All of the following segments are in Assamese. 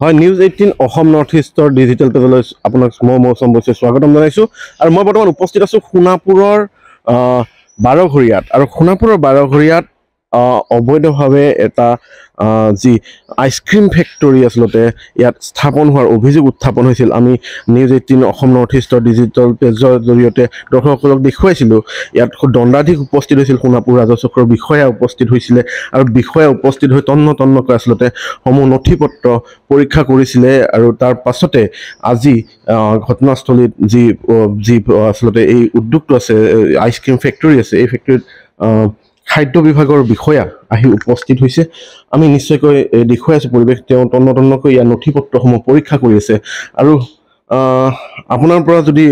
হয় নিউজ এইটিন অসম নৰ্থ ইষ্টৰ ডিজিটেল পেজলৈ আপোনাক মই মৌচম বৈছে স্বাগতম জনাইছোঁ আৰু মই বৰ্তমান উপস্থিত আছোঁ সোণাপুৰৰ বাৰঘৰীয়াত আৰু সোণাপুৰৰ বাৰঘৰীয়াত অবৈধভাৱে এটা যি আইচক্ৰীম ফেক্টৰী আচলতে ইয়াত স্থাপন হোৱাৰ অভিযোগ উত্থাপন হৈছিল আমি নিউজ এইটিন অসম নৰ্থ ইষ্টৰ ডিজিটেল পেজৰ জৰিয়তে দৰ্শকসকলক দেখুৱাইছিলোঁ ইয়াত দণ্ডাধীশ উপস্থিত হৈছিল সোণাপুৰ ৰাজচক্ৰৰ বিষয়া উপস্থিত হৈছিলে আৰু বিষয়া উপস্থিত হৈ তন্ন তন্নকৈ আচলতে সমূহ নথি পত্ৰ পৰীক্ষা কৰিছিলে আৰু তাৰ পাছতে আজি ঘটনাস্থলীত যি যি আচলতে এই উদ্যোগটো আছে আইচক্ৰীম ফেক্টৰী আছে এই ফেক্টৰীত খাদ্য বিভাগৰ বিষয়া আহি উপস্থিত হৈছে আমি নিশ্চয়কৈ দেখুৱাই আছোঁ পৰিৱেশ তেওঁ তন্নতন্নকৈ ইয়াৰ নথি পত্ৰসমূহ পৰীক্ষা কৰি আছে আৰু আপোনাৰ পৰা যদি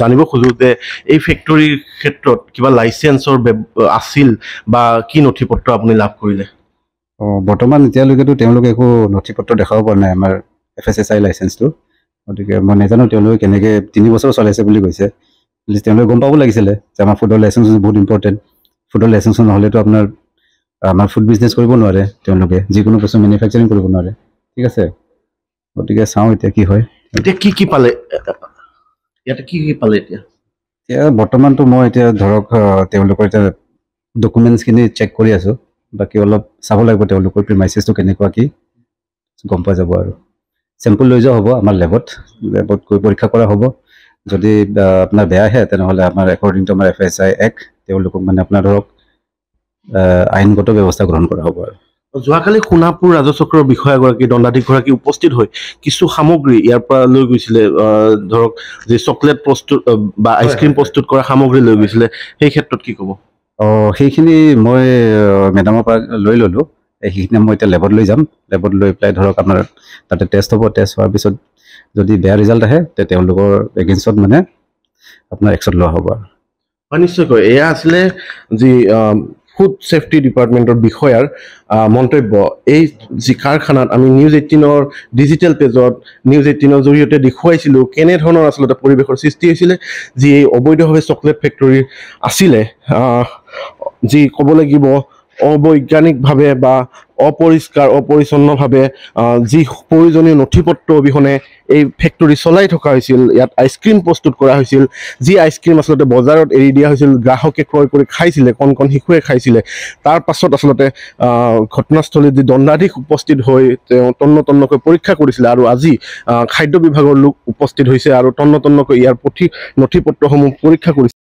জানিব খোজোঁ যে এই ফেক্টৰীৰ ক্ষেত্ৰত কিবা লাইচেঞ্চৰ আছিল বা কি নথি পত্ৰ আপুনি লাভ কৰিলে অঁ বৰ্তমান এতিয়ালৈকেতো তেওঁলোকে একো নথি পত্ৰ দেখাব পৰা নাই আমাৰ এফ এছ এছ আই লাইচেঞ্চটো গতিকে মই নাজানো তেওঁলোকে কেনেকৈ তিনি বছৰ চলাইছে বুলি কৈছে তেওঁলোকে গম পাব লাগিছিলে যে আমাৰ ফুডৰ লাইচেঞ্চ বহুত ইম্পৰ্টেণ্ট ফুডৰ লাইচেঞ্চ নহ'লেতো আপোনাৰ আমাৰ ফুড বিজনেছ কৰিব নোৱাৰে তেওঁলোকে যিকোনো বস্তু মেনুফেকচাৰিং কৰিব নোৱাৰে ঠিক আছে গতিকে চাওঁ এতিয়া কি হয় এতিয়া কি কি পালে ইয়াতে কি কি পালে এতিয়া এতিয়া বৰ্তমানতো মই এতিয়া ধৰক তেওঁলোকৰ এতিয়া ডকুমেণ্টছখিনি চেক কৰি আছোঁ বাকী অলপ চাব লাগিব তেওঁলোকৰ প্ৰিমাইচেছটো কেনেকুৱা কি গম পোৱা যাব আৰু চেম্পুল লৈ যোৱা হ'ব আমাৰ লেবত লেবত গৈ পৰীক্ষা কৰা হ'ব যদি আপোনাৰ বেয়া আহে তেনেহ'লে আমাৰ একৰ্ডিংটো আমাৰ এফ এছ আই এক্ট তেওঁলোকক মানে আপোনাৰ ধৰক আইনগত ব্যৱস্থা গ্ৰহণ কৰা হ'ব আৰু যোৱাকালি সোণাপুৰ ৰাজচক্ৰৰ বিষয়াগৰাকী দণ্ডাধীশগৰাকী উপস্থিত হৈ কিছু সামগ্ৰী ইয়াৰ পৰা লৈ গৈছিলে ধৰক যে চকলেট প্ৰস্তুত বা আইচক্ৰীম প্ৰস্তুত কৰা সামগ্ৰী লৈ গৈছিলে সেই ক্ষেত্ৰত কি ক'ব অঁ সেইখিনি মই মেডামৰ পৰা লৈ ল'লোঁ সেইখিনি মই এতিয়া লেবত লৈ যাম লেবত লৈ পেলাই ধৰক আপোনাৰ তাতে টেষ্ট হ'ব টেষ্ট হোৱাৰ পিছত যদি বেয়া ৰিজাল্ট আহে তেওঁলোকৰ এগেইনষ্টত মানে আপোনাৰ একশ্যন লোৱা হ'ব আৰু হয় নিশ্চয়কৈ এয়া আছিলে যি ফুড ছেফটি ডিপাৰ্টমেণ্টৰ বিষয়াৰ মন্তব্য এই যি কাৰখানাত আমি নিউজ এইটিনৰ ডিজিটেল পেজত নিউজ এইটিনৰ জৰিয়তে দেখুৱাইছিলোঁ কেনেধৰণৰ আচলতে পৰিৱেশৰ সৃষ্টি হৈছিলে যি এই অবৈধভাৱে চকলেট ফেক্টৰী আছিলে যি ক'ব লাগিব অবৈজ্ঞানিকভাৱে বা অপৰিষ্কাৰ অপৰিচ্ছন্নভাৱে যি প্ৰয়োজনীয় নথি পত্ৰ অবিহনে এই ফেক্টৰী চলাই থকা হৈছিল ইয়াত আইচক্ৰীম প্ৰস্তুত কৰা হৈছিল যি আইচক্ৰীম আচলতে বজাৰত এৰি দিয়া হৈছিল গ্ৰাহকে ক্ৰয় কৰি খাইছিলে কণ কণ শিশুৱে খাইছিলে তাৰ পাছত আচলতে ঘটনাস্থলীত যি দণ্ডাধীশ উপস্থিত হয়ে তন্ন তন্নক পৰীক্ষা কৰিছিলে আৰু আজি খাদ্য বিভাগৰ লোক উপস্থিত হৈছে আৰু তন্ন তন্নক ইয়াৰ পুথি নথি পত্ৰসমূহ পৰীক্ষা কৰেছে